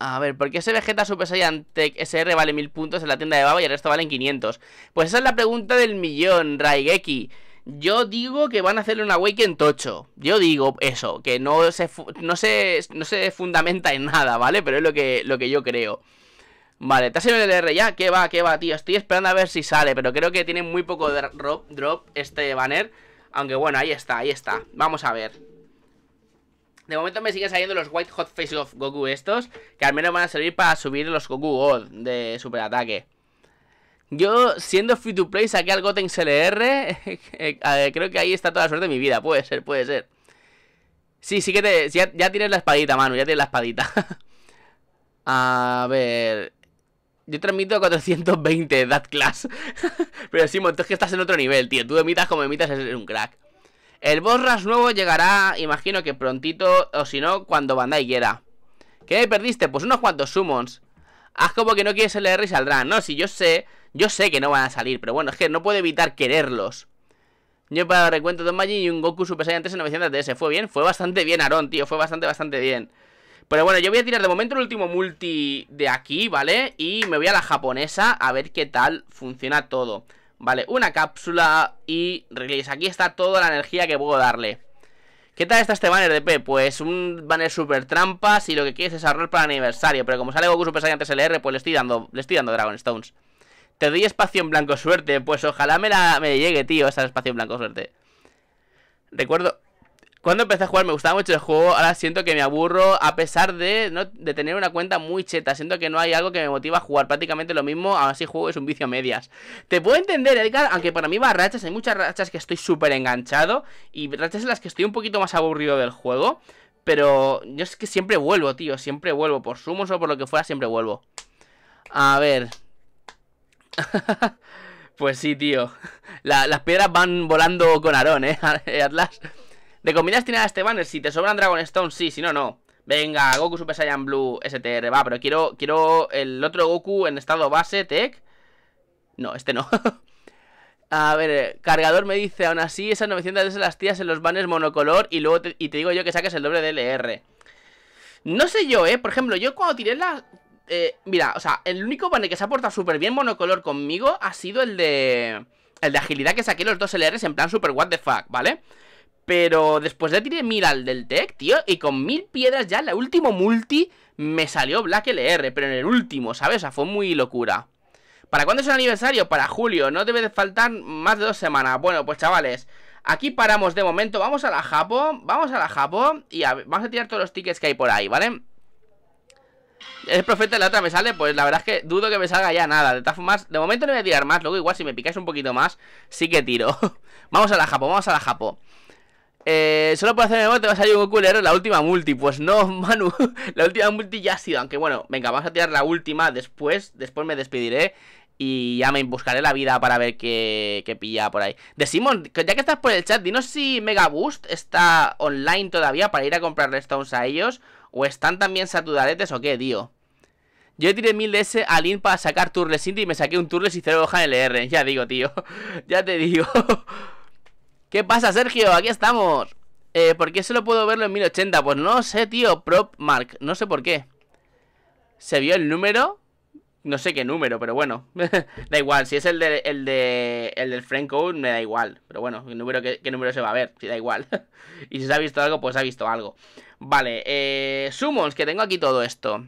A ver, ¿por qué ese Vegeta Super Saiyan Tech SR vale 1000 puntos en la tienda de Baba y el resto valen 500? Pues esa es la pregunta del millón, Raigeki. Yo digo que van a hacerle una Awaken tocho. Yo digo eso, que no se, no no se fundamenta en nada, ¿vale? Pero es lo que, lo que yo creo. Vale, ¿te has el R ya? ¿Qué va, qué va, tío? Estoy esperando a ver si sale, pero creo que tiene muy poco drop, drop este banner. Aunque bueno, ahí está, ahí está Vamos a ver De momento me siguen saliendo los White Hot Face of Goku estos Que al menos van a servir para subir los Goku God de superataque yo, siendo free to play, saqué al Goten LR. Eh, creo que ahí está toda la suerte de mi vida. Puede ser, puede ser. Sí, sí que te. Ya, ya tienes la espadita, mano ya tienes la espadita. a ver yo transmito 420 that class. Pero sí, tú es que estás en otro nivel, tío. Tú emitas como emitas, eres un crack. El boss nuevo llegará, imagino que prontito, o si no, cuando Bandai quiera. ¿Qué perdiste? Pues unos cuantos summons. Haz como que no quieres el LR y saldrán. No, si yo sé, yo sé que no van a salir, pero bueno, es que no puedo evitar quererlos. Yo para recuento de Majin y un Goku Super Saiyan 3 en 900 DS. ¿Fue bien? Fue bastante bien, Aaron, tío. Fue bastante, bastante bien. Pero bueno, yo voy a tirar de momento el último multi de aquí, ¿vale? Y me voy a la japonesa a ver qué tal funciona todo Vale, una cápsula y Aquí está toda la energía que puedo darle ¿Qué tal está este banner de P? Pues un banner super trampa. y lo que quieres es ahorrar para el aniversario Pero como sale Goku Super Saiyan 3 LR, pues le estoy dando, le Dragon Stones te doy espacio en blanco suerte. Pues ojalá me, la, me llegue, tío, esa espacio en blanco suerte. Recuerdo, cuando empecé a jugar me gustaba mucho el juego, ahora siento que me aburro a pesar de, ¿no? tener una cuenta muy cheta, siento que no hay algo que me motiva a jugar, prácticamente lo mismo, ahora si juego es un vicio a medias. Te puedo entender, Edgar, aunque para mí va rachas, hay muchas rachas que estoy súper enganchado y rachas en las que estoy un poquito más aburrido del juego, pero yo es que siempre vuelvo, tío, siempre vuelvo, por sumos o por lo que fuera, siempre vuelvo. A ver... pues sí, tío. las piedras van volando con Aarón, ¿eh? Atlas. De tirar a este banner? Si te sobran Dragon Stone, sí, si no, no Venga, Goku Super Saiyan Blue STR, va, pero quiero, quiero el otro Goku en estado base, Tech No, este no A ver, cargador me dice, aún así, esas 900 veces las tías en los banners monocolor y luego te, y te digo yo que saques el doble de LR. No sé yo, ¿eh? Por ejemplo, yo cuando tiré la Eh, mira, o sea, el único banner que se ha portado súper bien monocolor conmigo ha sido el de... El de agilidad que saqué los dos LRs en plan super what the fuck, ¿vale? Pero después de tiré al del Tech, tío, y con mil piedras ya en el último multi me salió Black LR, pero en el último, ¿sabes? O sea, fue muy locura. ¿Para cuándo es el aniversario? Para julio, no debe de faltar más de dos semanas. Bueno, pues chavales, aquí paramos de momento, vamos a la Japo, vamos a la Japo y vamos a tirar todos los tickets que hay por ahí, ¿vale? El profeta de la otra me sale, pues la verdad es que dudo que me salga ya nada. De más de momento no voy a tirar más, luego igual si me picáis un poquito más, sí que tiro. vamos a la Japo, vamos a la Japo. Eh, solo por hacer bot, te vas a salir un Goku la última multi. Pues no, Manu. la última multi ya ha sido. Aunque bueno, venga, vamos a tirar la última después. Después me despediré. Y ya me buscaré la vida para ver qué, qué pilla por ahí. De Simon, ya que estás por el chat, dinos si Mega Boost está online todavía para ir a comprar Stones a ellos. O están también saturadetes o qué, tío. Yo tiré 1000 ese a in para sacar Turles y me saqué un Turles y cero hoja en LR. Ya digo, tío. ya te digo. ¿Qué pasa, Sergio? Aquí estamos. Eh, ¿Por qué solo puedo verlo en 1080? Pues no sé, tío. Prop Mark. No sé por qué. Se vio el número. No sé qué número, pero bueno. da igual. Si es el, de, el, del frame code, me da igual. Pero bueno, ¿qué número, qué, número se va a ver? Si da igual. y si se ha visto algo, pues ha visto algo. Vale. Eh, summons, que tengo aquí todo esto.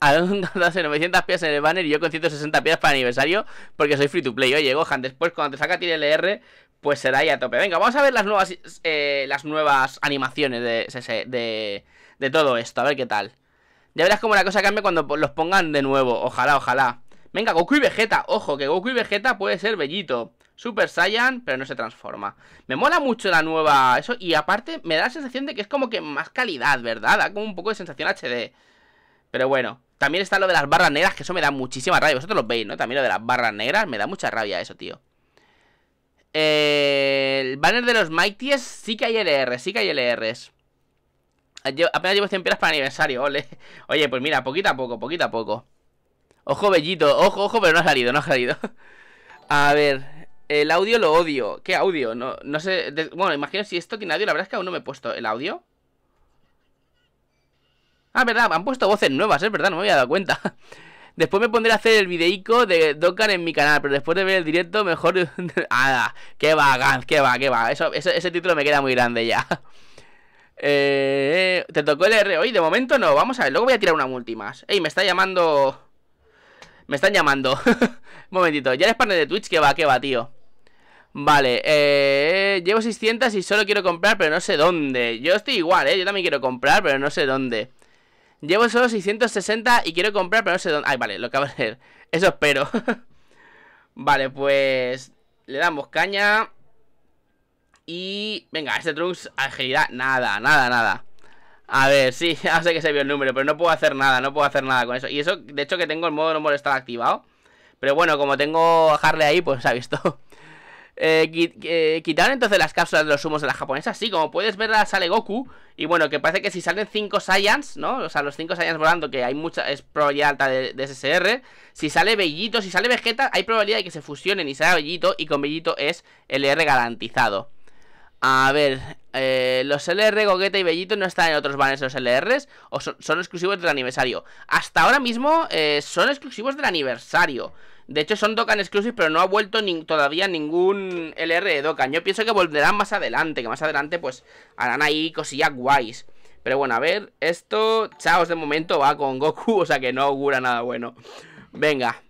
A 900 pies en el banner y yo con 160 pies para aniversario porque soy free to play. Oye, Gohan, después cuando te saca TLR, pues será ya a tope. Venga, vamos a ver las nuevas, eh, las nuevas animaciones de, de, de todo esto, a ver qué tal. Ya verás cómo la cosa cambia cuando los pongan de nuevo. Ojalá, ojalá. Venga, Goku y Vegeta. Ojo, que Goku y Vegeta puede ser bellito. Super Saiyan, pero no se transforma. Me mola mucho la nueva... Eso, y aparte me da la sensación de que es como que más calidad, ¿verdad? Da como un poco de sensación HD. Pero bueno. También está lo de las barras negras, que eso me da muchísima rabia. Vosotros lo veis, ¿no? También lo de las barras negras. Me da mucha rabia eso, tío. Eh, el banner de los es sí que hay LR, sí que hay LRs. apenas llevo 100 piedras para aniversario, ole. Oye, pues mira, poquito a poco, poquito a poco. Ojo, bellito, ojo, ojo, pero no ha salido, no ha salido. a ver, el audio lo odio. ¿Qué audio? No, sé. bueno, imagino si esto tiene audio, la verdad es que aún no me he puesto el audio. Ah, verdad, han puesto voces nuevas, es verdad, no me había dado cuenta. Después me pondré a hacer el videico de Dokkan en mi canal, pero después de ver el directo, mejor. ¡Ah! ¡Qué va, ¡Qué va, qué va! Eso, ese título me queda muy grande ya. eh, ¿Te tocó el R hoy? De momento no, vamos a ver. Luego voy a tirar una multi más. ¡Ey! Me está llamando. Me están llamando. Un momentito. Ya eres partner de Twitch, ¡Qué va, qué va, tío. Vale, eh, llevo 600 y solo quiero comprar, pero no sé dónde. Yo estoy igual, eh. Yo también quiero comprar, pero no sé dónde. Llevo solo 660 y quiero comprar, pero no sé dónde. Ay, vale, lo acabo a hacer Eso espero. vale, pues. Le damos caña. Y. Venga, este Trunks, agilidad. Nada, nada, nada. A ver, sí, ya sé que se vio el número, pero no puedo hacer nada, no puedo hacer nada con eso. Y eso, de hecho, que tengo el modo no molestar activado. Pero bueno, como tengo a Harley ahí, pues se ha visto. Eh, eh, ¿Quitaron entonces las cápsulas de los humos de la japonesa. Sí, como puedes ver, sale Goku. Y bueno, que parece que si salen 5 Saiyans, ¿no? O sea, los 5 Saiyans volando, que hay mucha. Es probabilidad alta de, SSR. Si sale Bellito, si sale Vegeta, hay probabilidad de que se fusionen y salga Bellito. Y con Bellito es LR garantizado. A ver, eh, los LR, Gogeta y Bellito no están en otros banners los LRs o son, exclusivos del aniversario. Hasta ahora mismo son exclusivos del aniversario. De hecho, son Dokkan Exclusive, pero no ha vuelto ni, todavía ningún LR de Dokkan. Yo pienso que volverán más adelante, que más adelante pues harán ahí cosillas guays. Pero bueno, a ver, esto, Chaos de momento va con Goku, o sea que no augura nada bueno. Venga.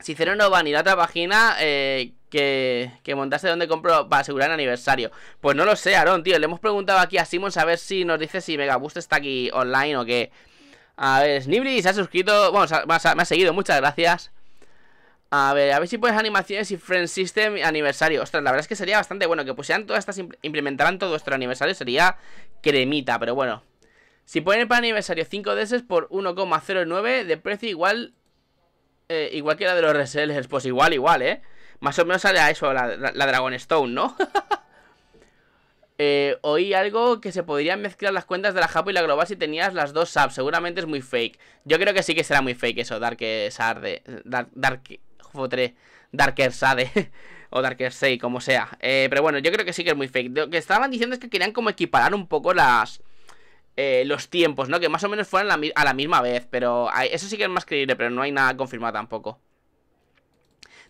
Si Cero no va a la página, eh, que, que montase donde compro para asegurar el aniversario. Pues no lo sé, Aaron, tío. Le hemos preguntado aquí a Simon a ver si nos dice si Megaboost está aquí online o qué. A ver, Snibri se ha suscrito. Bueno, me ha seguido, muchas gracias. A ver, a ver si puedes animaciones y Friend System aniversario. Ostras, la verdad es que sería bastante bueno que pusieran todas estas, implementaran todo nuestro aniversario, sería cremita, pero bueno. Si ponen para aniversario 5 DS por 1,09 de precio igual, eh, igual que la de los resellers, pues igual, igual, ¿eh? Más o menos sale a eso, la, la, Dragon Stone, ¿no? Eh, oí algo que se podrían mezclar las cuentas de la Japo y la Global si tenías las dos subs. Seguramente es muy fake. Yo creo que sí que será muy fake eso, Dark Sarde. Dark, Darker Sade o Darker 6, como sea. Eh, pero bueno, yo creo que sí que es muy fake. Lo que estaban diciendo es que querían como equiparar un poco las... Eh, los tiempos, ¿no? Que más o menos fueran a la misma vez, pero eso sí que es más creíble, pero no hay nada confirmado tampoco.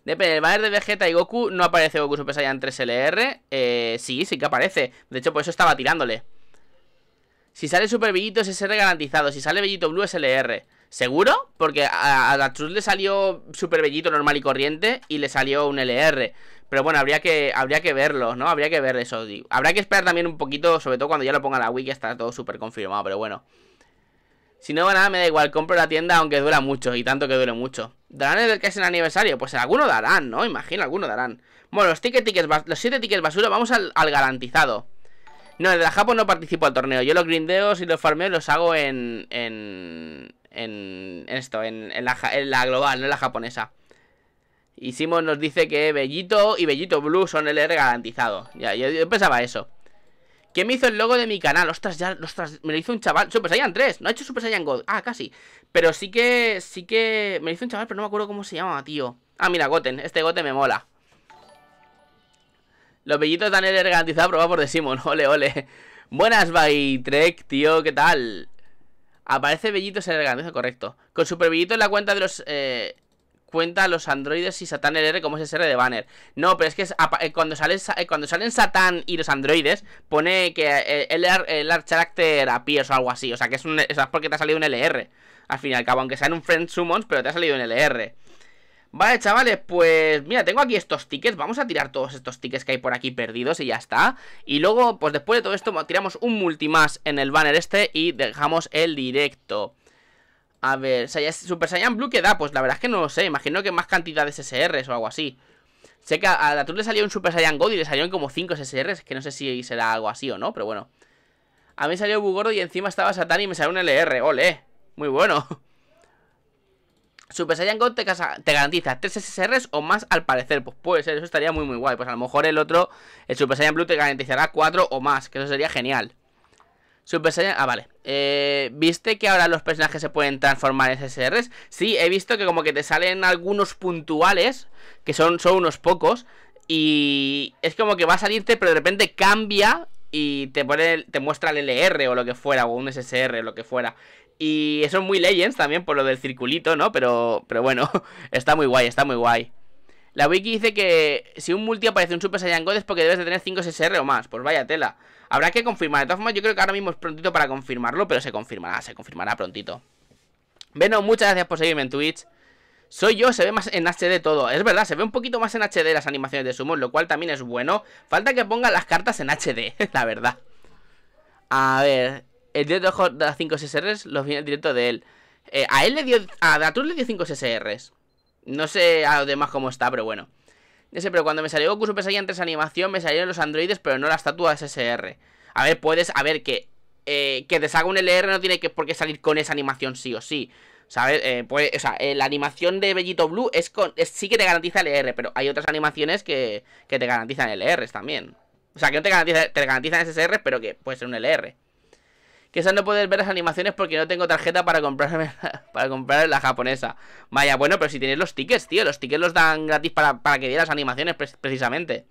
Depende, el banner de Vegeta y Goku no aparece Goku Super Saiyan 3 LR. Eh, sí, sí que aparece. De hecho, por eso estaba tirándole. Si sale Super Bellito es SR garantizado. Si sale Bellito Blue es LR. ¿Seguro? Porque a, la le salió súper bellito, normal y corriente y le salió un LR. Pero bueno, habría que, habría que verlo, ¿no? Habría que ver eso. Habrá que esperar también un poquito, sobre todo cuando ya lo ponga la wiki, está todo súper confirmado, pero bueno. Si no nada, me da igual, compro la tienda aunque duela mucho, y tanto que duele mucho. ¿Darán el que es el aniversario? Pues alguno darán, ¿no? Imagino, alguno darán. Bueno, los, 7 tickets, los siete tickets basura, vamos al, garantizado. No, el de la Japón no participo al torneo. Yo los grindeos y los farmeos los hago en, en, en esto, en, la, global, no en la japonesa. Y Simon nos dice que Bellito y Bellito Blue son LR garantizado. Ya, yo, pensaba eso. ¿Quién me hizo el logo de mi canal? Ostras, ya, ostras, me lo hizo un chaval. Super Saiyan 3, no ha hecho Super Saiyan God. Ah, casi. Pero sí que, sí que me lo hizo un chaval, pero no me acuerdo cómo se llama, tío. Ah, mira, Goten. Este Goten me mola. Los bellitos dan LR garantizado, probado por Simon. Ole, ole. Buenas, Bye Trek, tío, ¿qué tal? Aparece Bellito el grandeza, correcto. Con Super Bellito en la cuenta de los... Eh, cuenta los androides y Satán LR como ser de banner. No, pero es que eh, cuando, eh, cuando salen Satán y los androides, pone que el, el, a character o algo así. O sea, que es, es porque te ha salido un LR. Al fin y al cabo, aunque sea en un friend summons, pero te ha salido un LR. Vale, chavales, pues mira, tengo aquí estos tickets Vamos a tirar todos estos tickets que hay por aquí perdidos y ya está Y luego, pues después de todo esto, tiramos un multi más en el banner este y dejamos el directo A ver, Super Saiyan Blue que da, pues la verdad es que no lo sé Imagino que más cantidad de SSRs o algo así Sé que a la tour le salió un Super Saiyan God y le salieron como 5 SSRs Que no sé si será algo así o no, pero bueno A mí salió Bugordo y encima estaba Satán y me salió un LR, ole Muy bueno Super Saiyan God te, garantiza 3 SSRs o más al parecer. Pues puede ser, eso estaría muy muy guay. Pues a lo mejor el otro, el Super Saiyan Blue te garantizará 4 o más, que eso sería genial. Super Saiyan... Ah, vale. Eh, ¿Viste que ahora los personajes se pueden transformar en SSRs? Sí, he visto que como que te salen algunos puntuales, que son, son unos pocos, y es como que va a salirte, pero de repente cambia y te pone, te muestra el LR o lo que fuera, o un SSR o lo que fuera. Y eso es muy Legends también por lo del circulito, ¿no? Pero, pero bueno, está muy guay, está muy guay. La wiki dice que si un multi aparece un Super Saiyan God es porque debes de tener 5 SSR o más. Pues vaya tela. Habrá que confirmar. De todas formas, yo creo que ahora mismo es prontito para confirmarlo, pero se confirmará, se confirmará prontito. Bueno, muchas gracias por seguirme en Twitch. Soy yo, se ve más en HD todo. Es verdad, se ve un poquito más en HD las animaciones de Sumo, lo cual también es bueno. Falta que pongan las cartas en HD, la verdad. A ver, el directo de las 5 SSRs los viene directo de él. Eh, a él le dio. A Datur le dio 5 SSRs. No sé a los demás cómo está, pero bueno. No sé, pero cuando me salió Goku Super Saiyan 3 animación, me salieron los androides, pero no la estatua SSR. A ver, puedes. A ver, que. Eh, que te salga un LR no tiene que, por qué salir con esa animación sí o sí. ¿Sabes? Eh, pues, o sea, la animación de Bellito Blue es con, sí que te garantiza LR, pero hay otras animaciones que, que te garantizan LRs también. O sea, que no te, garantiza, te garantizan SSR, pero que puede ser un LR. Quizás no puedes ver las animaciones porque no tengo tarjeta para comprarme para comprar la japonesa. Vaya, bueno, pero si tienes los tickets, tío. Los tickets los dan gratis para, que veas las animaciones precisamente.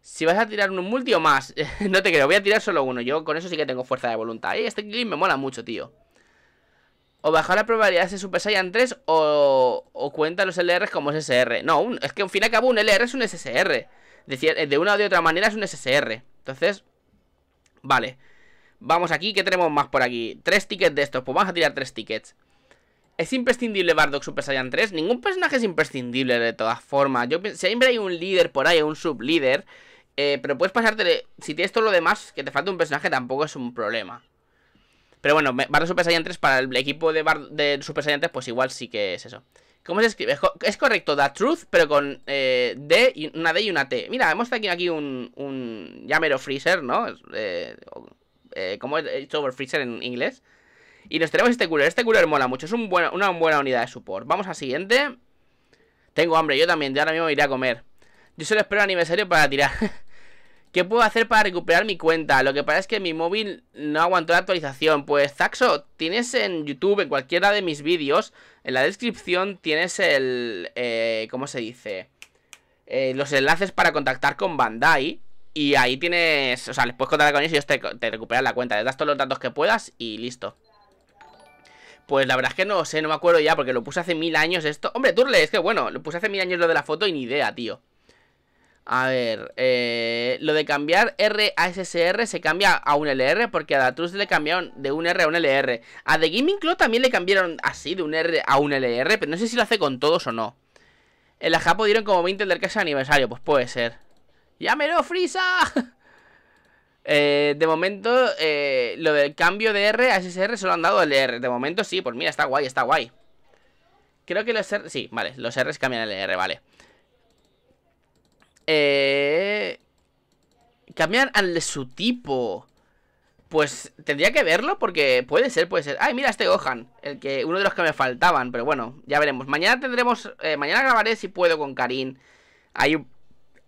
Si vas a tirar un multi o más, no te creo, voy a tirar solo uno. Yo con eso sí que tengo fuerza de voluntad. Y este clip me mola mucho, tío. O bajar la probabilidad de Super Saiyan 3 o, o cuenta los LRs como SSR. No, es que al fin y al cabo un LR es un SSR. decir, de una o de otra manera es un SSR. Entonces, vale. Vamos aquí, ¿qué tenemos más por aquí? Tres tickets de estos, pues vamos a tirar tres tickets ¿Es imprescindible Bardock Super Saiyan 3? Ningún personaje es imprescindible de todas formas Yo Siempre hay un líder por ahí, un sublíder eh, Pero puedes pasarte... Si tienes todo lo demás, que te falta un personaje tampoco es un problema Pero bueno, Bardock Super Saiyan 3 para el equipo de, Super Saiyan 3 Pues igual sí que es eso ¿Cómo se escribe? Es correcto, The Truth, pero con eh, D, una D y una T Mira, hemos aquí un, un Yamero Freezer, ¿no? Eh, como he dicho, over freezer en inglés. Y nos tenemos este cooler. Este cooler mola mucho. Es una buena unidad de support. Vamos al siguiente. Tengo hambre, yo también. Ya ahora mismo iré a comer. Yo solo espero el aniversario para tirar. ¿Qué puedo hacer para recuperar mi cuenta? Lo que pasa es que mi móvil no aguantó la actualización. Pues, Zaxo, tienes en YouTube, en cualquiera de mis vídeos, en la descripción tienes el... Eh, ¿Cómo se dice? Eh, los enlaces para contactar con Bandai. Y ahí tienes, o sea, les puedes contar con ellos y ellos te, recuperan la cuenta. Les das todos los datos que puedas y listo. Pues la verdad es que no sé, no me acuerdo ya, porque lo puse hace mil años esto. Hombre, Turle, es que bueno, lo puse hace mil años lo de la foto y ni idea, tío. A ver, eh, lo de cambiar R a SSR se cambia a un LR porque a Datrus le cambiaron de un R a un LR. A The Gaming Club también le cambiaron así, de un R a un LR, pero no sé si lo hace con todos o no. En la Japo dieron como 20 del caso de aniversario, pues puede ser. ¡Llámelo, Frisa! eh, de momento, eh, lo del cambio de R a SSR solo han dado el R. De momento sí, pues mira, está guay, está guay. Creo que los R... Sí, vale, los R cambian el R, vale. Eh... Cambian al de su tipo. Pues tendría que verlo porque puede ser, puede ser. Ay, mira este Gohan, el que uno de los que me faltaban, pero bueno, ya veremos. Mañana tendremos, eh, mañana grabaré si puedo con Karin. Hay un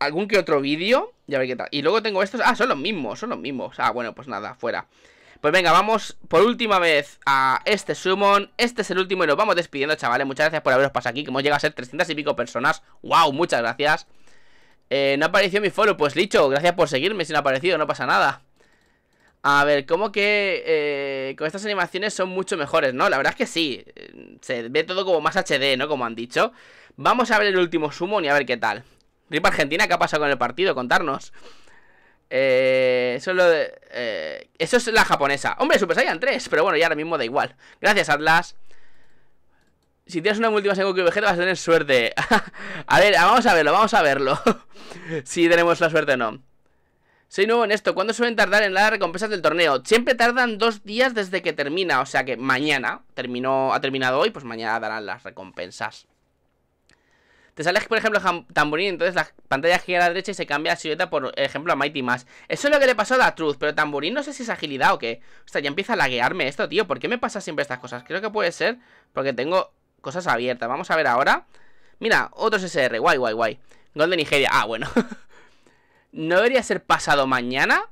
algún que otro vídeo. Ya ver qué tal. Y luego tengo estos. Ah, son los mismos, son los mismos. Ah, bueno, pues nada, fuera. Pues venga, vamos por última vez a este summon. Este es el último y nos vamos despidiendo, chavales. Muchas gracias por haberos pasado aquí, que hemos llegado a ser 300 y pico personas. ¡Wow! Muchas gracias. Eh, no apareció mi follow, pues dicho gracias por seguirme si no ha aparecido, no pasa nada. A ver, como que eh, con estas animaciones son mucho mejores, ¿no? La verdad es que sí, eh, se ve todo como más HD, ¿no? Como han dicho. Vamos a ver el último summon y a ver qué tal. Ripa Argentina, ¿qué ha pasado con el partido? Contarnos. Eh, eso, es eh, la japonesa. Hombre, Super Saiyan 3, pero bueno, ya ahora mismo da igual. Gracias, Atlas. Si tienes una última en Goku Vegeta vas a tener suerte. a ver, vamos a verlo, vamos a verlo. si tenemos la suerte o no. Soy nuevo en esto. ¿Cuándo suelen tardar en las recompensas del torneo? Siempre tardan dos días desde que termina. O sea que mañana terminó, ha terminado hoy, pues mañana darán las recompensas. Te sale, por ejemplo, Tamborín, entonces la pantalla gira a la derecha y se cambia la silueta, por ejemplo, a Mighty Más. Eso es lo que le pasó a la Truth, pero Tamborín no sé si es agilidad o qué. O sea, ya empieza a laguearme esto, tío. ¿Por qué me pasa siempre estas cosas? Creo que puede ser porque tengo cosas abiertas. Vamos a ver ahora. Mira, otros SR, guay, guay, guay. Gol de Nigeria, ah, bueno. ¿No debería ser pasado mañana?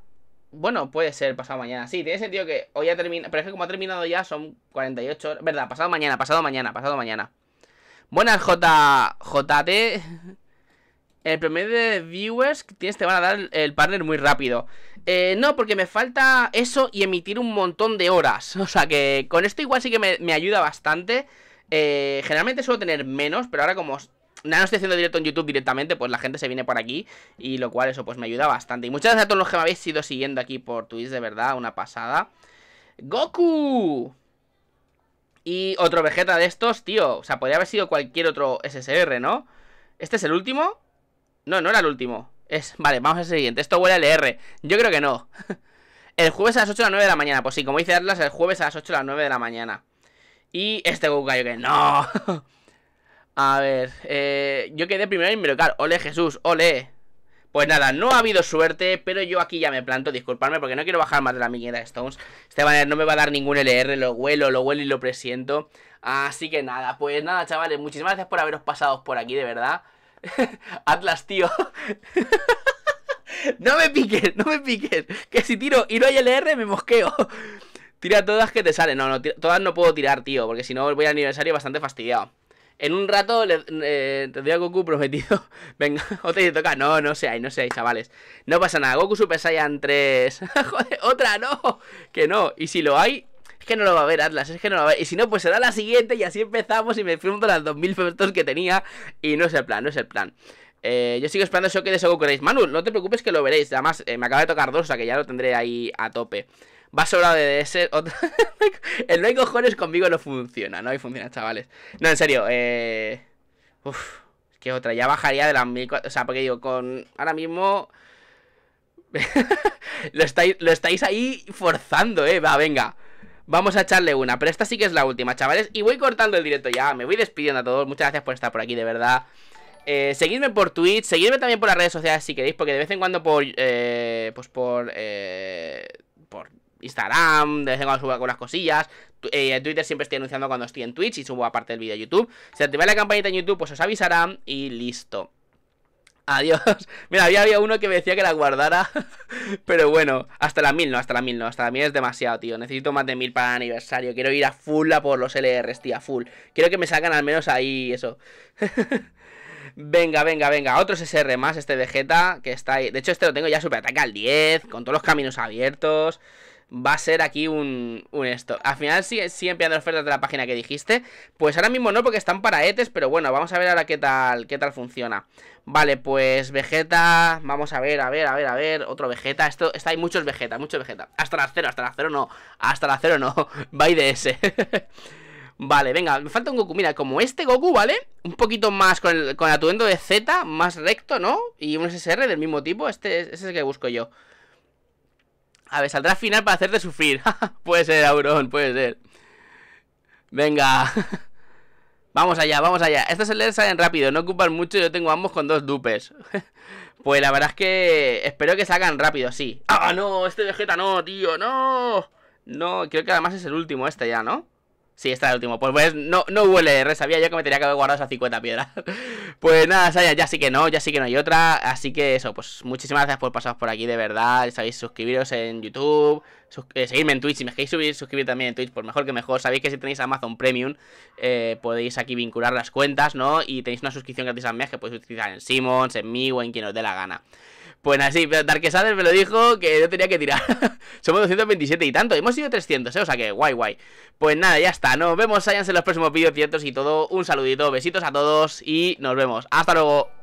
Bueno, puede ser pasado mañana. Sí, tiene sentido que hoy ha terminado. Pero es que como ha terminado ya, son 48 horas. Verdad, pasado mañana, pasado mañana, pasado mañana. Buenas, JT. El promedio de viewers que tienes te van a dar el partner muy rápido. Eh, no, porque me falta eso y emitir un montón de horas. O sea que con esto igual sí que me, ayuda bastante. Eh, generalmente suelo tener menos, pero ahora como nada, no estoy haciendo directo en YouTube directamente, pues la gente se viene por aquí y lo cual eso pues me ayuda bastante. Y muchas gracias a todos los que me habéis ido siguiendo aquí por Twitch, de verdad, una pasada. ¡Goku! Y otro Vegeta de estos, tío. O sea, podría haber sido cualquier otro SSR, ¿no? ¿Este es el último? No, no era el último. Es, vale, vamos al siguiente. Esto huele a LR. Yo creo que no. el jueves a las 8 a las 9 de la mañana. Pues sí, como dice Atlas, el jueves a las 8 a las 9 de la mañana. Y este Goku que no. a ver, eh, yo quedé primero en Mirocar. Ole Jesús, ole. Pues nada, no ha habido suerte, pero yo aquí ya me planto, disculparme porque no quiero bajar más de la miñera de Stones. Este banner no me va a dar ningún LR, lo huelo, lo huelo y lo presiento. Así que nada, pues nada, chavales, muchísimas gracias por haberos pasado por aquí, de verdad. Atlas, tío. no me piques, no me piques. Que si tiro y no hay LR, me mosqueo. Tira todas que te salen. No, no, todas no puedo tirar, tío, porque si no voy al aniversario bastante fastidiado. En un rato le, eh, a Goku prometido. Venga, otra te toca. No, no ahí no sé, chavales. No pasa nada. Goku Super Saiyan 3. Joder, otra no. Que no. Y si lo hay, es que no lo va a ver Atlas, es que no lo va a ver. Y si no, pues será la siguiente y así empezamos y me pregunto las 2000 fotos que tenía. Y no es el plan, no es el plan. Eh, yo sigo esperando eso que de Goku Race. Manu, no te preocupes que lo veréis. Además, eh, me acaba de tocar dos, o sea que ya lo tendré ahí a tope. Va sobrado de ese... el no hay cojones conmigo no funciona, no hay funciona, chavales. No, en serio, eh... Uf, que otra, ya bajaría de las mil... O sea, porque digo, con... Ahora mismo... lo, estáis, lo estáis ahí forzando, eh. Va, venga. Vamos a echarle una, pero esta sí que es la última, chavales. Y voy cortando el directo ya. Me voy despidiendo a todos. Muchas gracias por estar por aquí, de verdad. Eh, seguidme por Twitch, seguidme también por las redes sociales si queréis, porque de vez en cuando por... Eh, pues por... Eh, Instagram, de vez en cuando subo algunas cosillas. Eh, Twitter siempre estoy anunciando cuando estoy en Twitch y subo aparte el vídeo a YouTube. Si activáis la campanita en YouTube, pues os avisarán y listo. Adiós. Mira, había, uno que me decía que la guardara. Pero bueno, hasta la mil no, hasta la mil no. Hasta la mil es demasiado, tío. Necesito más de mil para aniversario. Quiero ir a full a por los LRs, tío, a full. Quiero que me sacan al menos ahí eso. Venga, venga, venga, Otro SR más, este Vegeta, que está ahí. De hecho, este lo tengo ya super ataque al 10, con todos los caminos abiertos va a ser aquí un, un esto. Al final sí siempre ofertas de la página que dijiste. Pues ahora mismo no, porque están para ETES, pero bueno, vamos a ver ahora qué tal, qué tal funciona. Vale, pues Vegeta, vamos a ver, a ver, a ver, a ver, otro Vegeta. Esto, está, hay muchos Vegeta, muchos Vegeta. Hasta la cero, hasta la cero no, hasta la cero no, va de ese. Vale, venga, me falta un Goku. Mira, como este Goku, ¿vale? Un poquito más con el, con atuendo de Z, más recto, ¿no? Y un SSR del mismo tipo. Este, este es el que busco yo. A ver, saldrá final para hacerte sufrir. puede ser, Auron, puede ser. Venga. vamos allá, vamos allá. Estos LEDs salen rápido, no ocupan mucho. Yo tengo ambos con dos dupes. pues la verdad es que espero que salgan rápido, sí. ¡Ah, no! Este Vegeta no, tío, no. No, creo que además es el último este ya, ¿no? Sí, está el último. Pues, pues no, no huele sabía yo que me tenía que haber guardado esas 50 piedras. pues nada, ya sí que no, ya sí que no hay otra. Así que eso, pues muchísimas gracias por pasaros por aquí, de verdad. sabéis, suscribiros en YouTube, eh, seguirme en Twitch. Si me queréis subir, suscribir también en Twitch, por mejor que mejor. Sabéis que si tenéis Amazon Premium, eh, podéis aquí vincular las cuentas, ¿no? Y tenéis una suscripción gratis a mes que podéis utilizar en Simmons, en mí o en quien os dé la gana. Pues así, pero Darquesades me lo dijo que yo tenía que tirar. Somos 227 y tanto, hemos sido 300, ¿eh? o sea que guay, guay. Pues nada, ya está, nos vemos, en los próximos vídeos, cientos y todo. Un saludito, besitos a todos y nos vemos. Hasta luego.